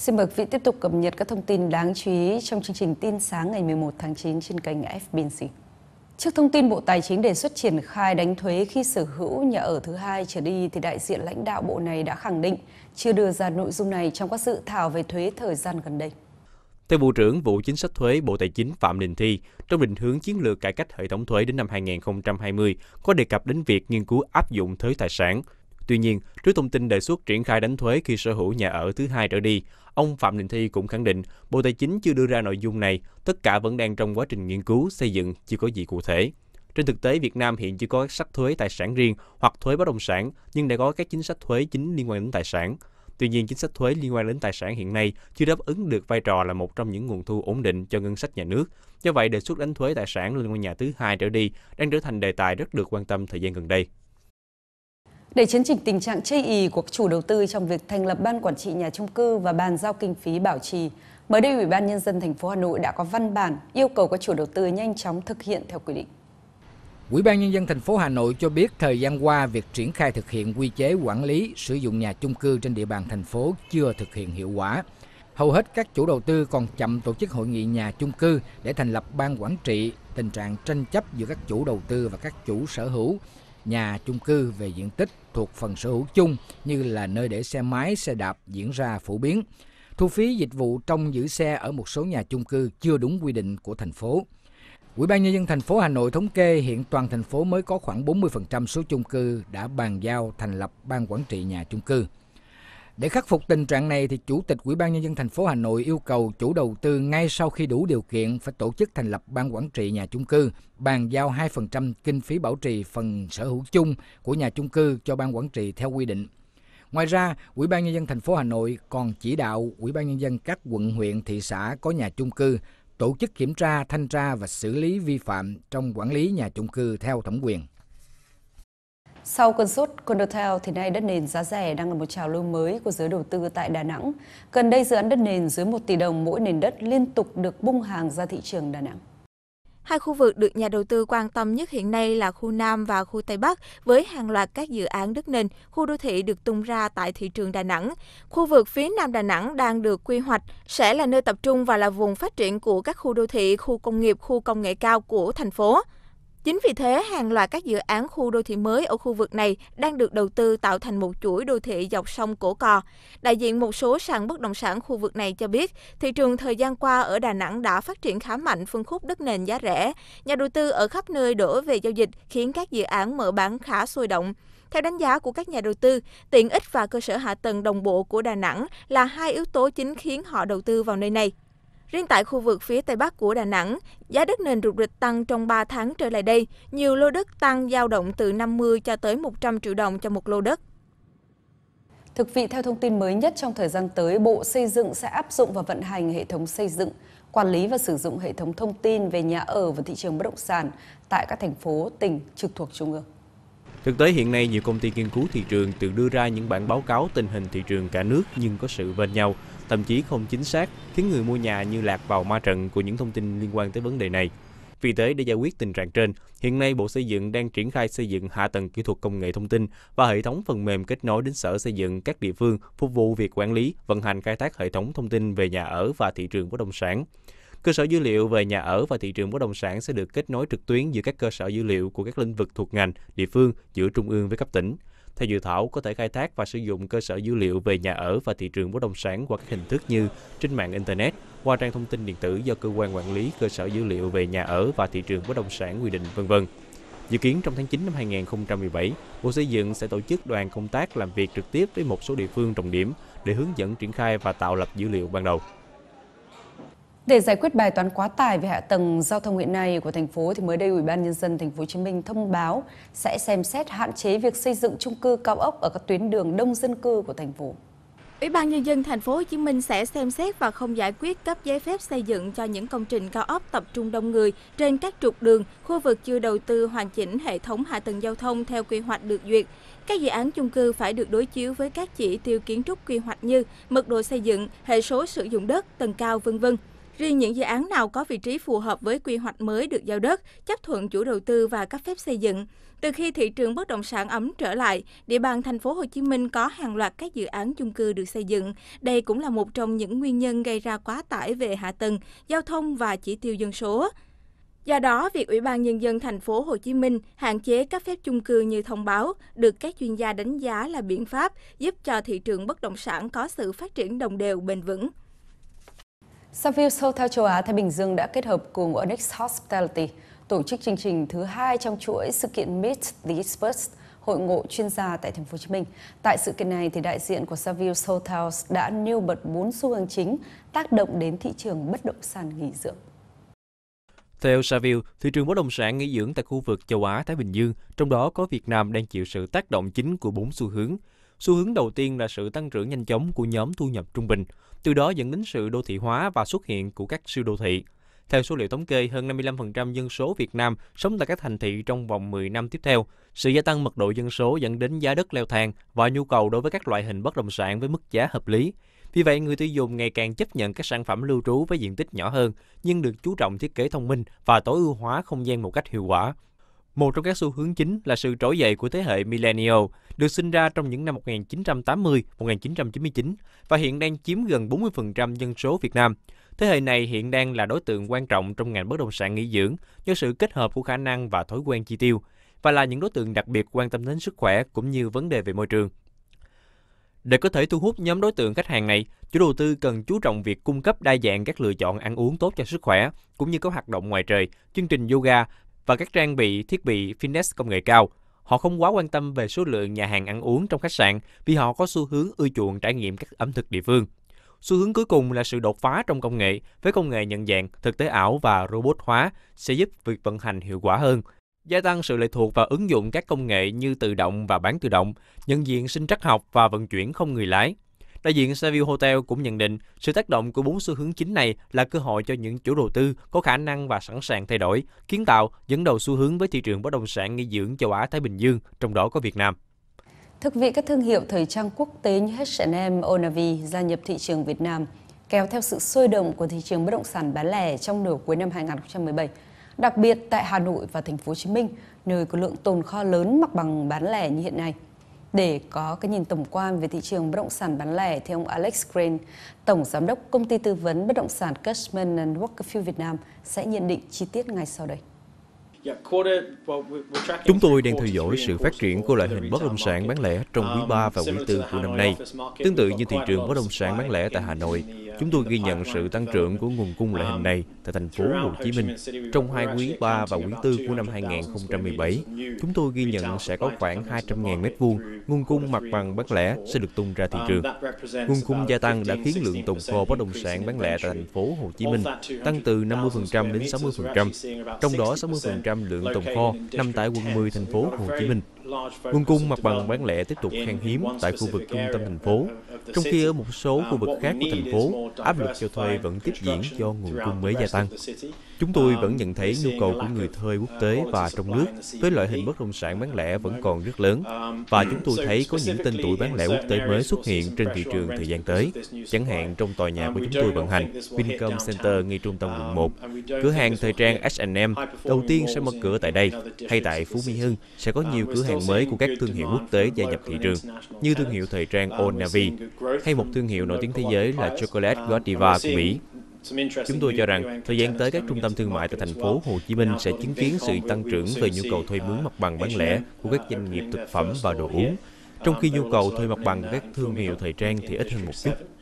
Xin mời quý vị tiếp tục cập nhật các thông tin đáng chú ý trong chương trình tin sáng ngày 11 tháng 9 trên kênh fbnc. Trước thông tin Bộ Tài chính đề xuất triển khai đánh thuế khi sở hữu nhà ở thứ hai trở đi thì đại diện lãnh đạo bộ này đã khẳng định chưa đưa ra nội dung này trong các dự thảo về thuế thời gian gần đây. Theo Bộ trưởng Vụ Chính sách Thuế Bộ Tài chính Phạm Đình Thi, trong định hướng chiến lược cải cách hệ thống thuế đến năm 2020 có đề cập đến việc nghiên cứu áp dụng thuế tài sản – Tuy nhiên, trước thông tin đề xuất triển khai đánh thuế khi sở hữu nhà ở thứ hai trở đi, ông Phạm Đình Thi cũng khẳng định Bộ Tài chính chưa đưa ra nội dung này, tất cả vẫn đang trong quá trình nghiên cứu, xây dựng, chưa có gì cụ thể. Trên thực tế, Việt Nam hiện chưa có các sắc thuế tài sản riêng hoặc thuế bất động sản, nhưng đã có các chính sách thuế chính liên quan đến tài sản. Tuy nhiên, chính sách thuế liên quan đến tài sản hiện nay chưa đáp ứng được vai trò là một trong những nguồn thu ổn định cho ngân sách nhà nước. Do vậy, đề xuất đánh thuế tài sản lên ngôi nhà thứ hai trở đi đang trở thành đề tài rất được quan tâm thời gian gần đây. Để chấn chỉnh tình trạng chây ì của chủ đầu tư trong việc thành lập ban quản trị nhà chung cư và bàn giao kinh phí bảo trì, mới đây Ủy ban nhân dân thành phố Hà Nội đã có văn bản yêu cầu các chủ đầu tư nhanh chóng thực hiện theo quy định. Ủy ban nhân dân thành phố Hà Nội cho biết thời gian qua việc triển khai thực hiện quy chế quản lý sử dụng nhà chung cư trên địa bàn thành phố chưa thực hiện hiệu quả. Hầu hết các chủ đầu tư còn chậm tổ chức hội nghị nhà chung cư để thành lập ban quản trị, tình trạng tranh chấp giữa các chủ đầu tư và các chủ sở hữu nhà chung cư về diện tích thuộc phần sở hữu chung như là nơi để xe máy, xe đạp diễn ra phổ biến. Thu phí dịch vụ trong giữ xe ở một số nhà chung cư chưa đúng quy định của thành phố. Ủy ban nhân dân thành phố Hà Nội thống kê hiện toàn thành phố mới có khoảng 40% số chung cư đã bàn giao thành lập ban quản trị nhà chung cư. Để khắc phục tình trạng này thì Chủ tịch Ủy ban nhân dân thành phố Hà Nội yêu cầu chủ đầu tư ngay sau khi đủ điều kiện phải tổ chức thành lập ban quản trị nhà chung cư, bàn giao 2% kinh phí bảo trì phần sở hữu chung của nhà chung cư cho ban quản trị theo quy định. Ngoài ra, Ủy ban nhân dân thành phố Hà Nội còn chỉ đạo Ủy ban nhân dân các quận huyện thị xã có nhà chung cư tổ chức kiểm tra, thanh tra và xử lý vi phạm trong quản lý nhà chung cư theo thẩm quyền. Sau cơn sốt Condotel thì nay đất nền giá rẻ đang là một trào lưu mới của giới đầu tư tại Đà Nẵng. Gần đây dự án đất nền dưới 1 tỷ đồng mỗi nền đất liên tục được bung hàng ra thị trường Đà Nẵng. Hai khu vực được nhà đầu tư quan tâm nhất hiện nay là khu Nam và khu Tây Bắc với hàng loạt các dự án đất nền, khu đô thị được tung ra tại thị trường Đà Nẵng. Khu vực phía Nam Đà Nẵng đang được quy hoạch sẽ là nơi tập trung và là vùng phát triển của các khu đô thị, khu công nghiệp, khu công nghệ cao của thành phố. Chính vì thế, hàng loạt các dự án khu đô thị mới ở khu vực này đang được đầu tư tạo thành một chuỗi đô thị dọc sông Cổ Cò. Đại diện một số sàn bất động sản khu vực này cho biết, thị trường thời gian qua ở Đà Nẵng đã phát triển khá mạnh phân khúc đất nền giá rẻ. Nhà đầu tư ở khắp nơi đổ về giao dịch khiến các dự án mở bán khá sôi động. Theo đánh giá của các nhà đầu tư, tiện ích và cơ sở hạ tầng đồng bộ của Đà Nẵng là hai yếu tố chính khiến họ đầu tư vào nơi này. Riêng tại khu vực phía Tây Bắc của Đà Nẵng, giá đất nền rụt rịch tăng trong 3 tháng trở lại đây. Nhiều lô đất tăng giao động từ 50 cho tới 100 triệu đồng cho một lô đất. Thực vị theo thông tin mới nhất trong thời gian tới, Bộ Xây dựng sẽ áp dụng và vận hành hệ thống xây dựng, quản lý và sử dụng hệ thống thông tin về nhà ở và thị trường bất động sản tại các thành phố, tỉnh trực thuộc Trung ương. Thực tế hiện nay nhiều công ty nghiên cứu thị trường tự đưa ra những bản báo cáo tình hình thị trường cả nước nhưng có sự bên nhau, thậm chí không chính xác, khiến người mua nhà như lạc vào ma trận của những thông tin liên quan tới vấn đề này. Vì thế, để giải quyết tình trạng trên, hiện nay Bộ Xây dựng đang triển khai xây dựng hạ tầng kỹ thuật công nghệ thông tin và hệ thống phần mềm kết nối đến Sở Xây dựng các địa phương phục vụ việc quản lý, vận hành khai thác hệ thống thông tin về nhà ở và thị trường bất động sản. Cơ sở dữ liệu về nhà ở và thị trường bất động sản sẽ được kết nối trực tuyến giữa các cơ sở dữ liệu của các lĩnh vực thuộc ngành, địa phương, giữa trung ương với cấp tỉnh. Theo dự thảo, có thể khai thác và sử dụng cơ sở dữ liệu về nhà ở và thị trường bất động sản qua các hình thức như trên mạng Internet, qua trang thông tin điện tử do cơ quan quản lý cơ sở dữ liệu về nhà ở và thị trường bất động sản quy định, v.v. Dự kiến trong tháng 9 năm 2017, Bộ Xây dựng sẽ tổ chức đoàn công tác làm việc trực tiếp với một số địa phương trọng điểm để hướng dẫn triển khai và tạo lập dữ liệu ban đầu. Để giải quyết bài toán quá tải về hạ tầng giao thông hiện nay của thành phố thì mới đây Ủy ban nhân dân thành phố Hồ Chí Minh thông báo sẽ xem xét hạn chế việc xây dựng chung cư cao ốc ở các tuyến đường đông dân cư của thành phố. Ủy ban nhân dân thành phố Hồ Chí Minh sẽ xem xét và không giải quyết cấp giấy phép xây dựng cho những công trình cao ốc tập trung đông người trên các trục đường, khu vực chưa đầu tư hoàn chỉnh hệ thống hạ tầng giao thông theo quy hoạch được duyệt. Các dự án chung cư phải được đối chiếu với các chỉ tiêu kiến trúc quy hoạch như mật độ xây dựng, hệ số sử dụng đất, tầng cao vân vân. Riêng những dự án nào có vị trí phù hợp với quy hoạch mới được giao đất, chấp thuận chủ đầu tư và cấp phép xây dựng. Từ khi thị trường bất động sản ấm trở lại, địa bàn thành phố Hồ Chí Minh có hàng loạt các dự án chung cư được xây dựng. Đây cũng là một trong những nguyên nhân gây ra quá tải về hạ tầng, giao thông và chỉ tiêu dân số. Do đó, việc Ủy ban nhân dân thành phố Hồ Chí Minh hạn chế các phép chung cư như thông báo được các chuyên gia đánh giá là biện pháp giúp cho thị trường bất động sản có sự phát triển đồng đều bền vững. Savills Hotel châu Á Thái Bình Dương đã kết hợp cùng Onyx Hospitality tổ chức chương trình thứ hai trong chuỗi sự kiện Meet the Experts hội ngộ chuyên gia tại thành phố Hồ Chí Minh. Tại sự kiện này thì đại diện của Savills Hotels đã nêu bật bốn xu hướng chính tác động đến thị trường bất động sản nghỉ dưỡng. Theo Saville, thị trường bất động sản nghỉ dưỡng tại khu vực châu Á Thái Bình Dương, trong đó có Việt Nam đang chịu sự tác động chính của bốn xu hướng Xu hướng đầu tiên là sự tăng trưởng nhanh chóng của nhóm thu nhập trung bình, từ đó dẫn đến sự đô thị hóa và xuất hiện của các siêu đô thị. Theo số liệu thống kê, hơn 55% dân số Việt Nam sống tại các thành thị trong vòng 10 năm tiếp theo. Sự gia tăng mật độ dân số dẫn đến giá đất leo thang và nhu cầu đối với các loại hình bất động sản với mức giá hợp lý. Vì vậy, người tiêu dùng ngày càng chấp nhận các sản phẩm lưu trú với diện tích nhỏ hơn, nhưng được chú trọng thiết kế thông minh và tối ưu hóa không gian một cách hiệu quả. Một trong các xu hướng chính là sự trỗi dậy của thế hệ millennial được sinh ra trong những năm 1980-1999 và hiện đang chiếm gần 40% dân số Việt Nam. Thế hệ này hiện đang là đối tượng quan trọng trong ngành bất động sản nghỉ dưỡng do sự kết hợp của khả năng và thói quen chi tiêu và là những đối tượng đặc biệt quan tâm đến sức khỏe cũng như vấn đề về môi trường. Để có thể thu hút nhóm đối tượng khách hàng này, chủ đầu tư cần chú trọng việc cung cấp đa dạng các lựa chọn ăn uống tốt cho sức khỏe, cũng như có hoạt động ngoài trời, chương trình yoga và các trang bị, thiết bị fitness công nghệ cao – Họ không quá quan tâm về số lượng nhà hàng ăn uống trong khách sạn vì họ có xu hướng ưa chuộng trải nghiệm các ẩm thực địa phương. Xu hướng cuối cùng là sự đột phá trong công nghệ với công nghệ nhận dạng, thực tế ảo và robot hóa sẽ giúp việc vận hành hiệu quả hơn, gia tăng sự lệ thuộc và ứng dụng các công nghệ như tự động và bán tự động, nhận diện sinh trắc học và vận chuyển không người lái. Đại diện Savio Hotel cũng nhận định sự tác động của bốn xu hướng chính này là cơ hội cho những chủ đầu tư có khả năng và sẵn sàng thay đổi, kiến tạo, dẫn đầu xu hướng với thị trường bất động sản nghỉ dưỡng châu Á-Thái Bình Dương, trong đó có Việt Nam. Thưa vị, các thương hiệu thời trang quốc tế như H&M, Onavi gia nhập thị trường Việt Nam kéo theo sự sôi động của thị trường bất động sản bán lẻ trong nửa cuối năm 2017, đặc biệt tại Hà Nội và thành phố Hồ Chí Minh, nơi có lượng tồn kho lớn mặt bằng bán lẻ như hiện nay. Để có cái nhìn tổng quan về thị trường bất động sản bán lẻ thì ông Alex Green, tổng giám đốc công ty tư vấn bất động sản Cushman Walkerfield Việt Nam sẽ nhận định chi tiết ngay sau đây. Chúng tôi đang theo dõi sự phát triển của loại hình bất động sản bán lẻ trong quý 3 và quý 4 um, của năm nay. Tương tự như thị trường bất động sản bán lẻ tại Hà Nội, uh, chúng tôi ghi nhận sự tăng trưởng của nguồn cung loại hình này tại thành phố Hồ Chí Minh. Trong hai quý 3 và quý 4 của năm 2017, chúng tôi ghi nhận sẽ có khoảng 200.000 m2 nguồn cung mặt bằng bán lẻ sẽ được tung ra thị um, trường. Nguồn cung gia tăng đã khiến lượng tồn kho bất động sản bán lẻ tại thành phố Hồ Chí Minh tăng từ 50% đến 60%, trong đó 60% kg lượng tồn kho nằm tại quận 10 thành phố Hồ Chí Minh. Nguồn cung mặt bằng bán lẻ tiếp tục khan hiếm tại khu vực trung tâm thành phố, trong khi ở một số um, khu vực khác của thành phố, áp lực cho thuê vẫn tiếp diễn do nguồn cung mới gia tăng. Chúng tôi vẫn um, nhận thấy nhu cầu của người thuê quốc uh, tế và trong nước với loại hình bất động sản bán lẻ vẫn còn rất lớn um, và chúng tôi thấy có những tên tuổi bán lẻ quốc tế mới xuất hiện trên thị trường thời gian tới. Chẳng hạn trong tòa nhà của chúng tôi vận hành, Vincom Center ngay trung tâm quận 1, cửa hàng thời trang H&M đầu tiên sẽ mở cửa tại đây, hay tại Phú Mỹ Hưng sẽ có nhiều cửa hàng hiệu mới của các thương hiệu quốc tế gia nhập thị trường, như thương hiệu thời trang Old Navy hay một thương hiệu nổi tiếng thế giới là Chocolate Godiva của Mỹ. Chúng tôi cho rằng thời gian tới các trung tâm thương mại tại thành phố Hồ Chí Minh sẽ chứng kiến sự tăng trưởng về nhu cầu thuê mướn mặt bằng bán lẻ của các doanh nghiệp thực phẩm và đồ uống, trong khi nhu cầu thuê mặt bằng các thương hiệu thời trang thì ít hơn một chút.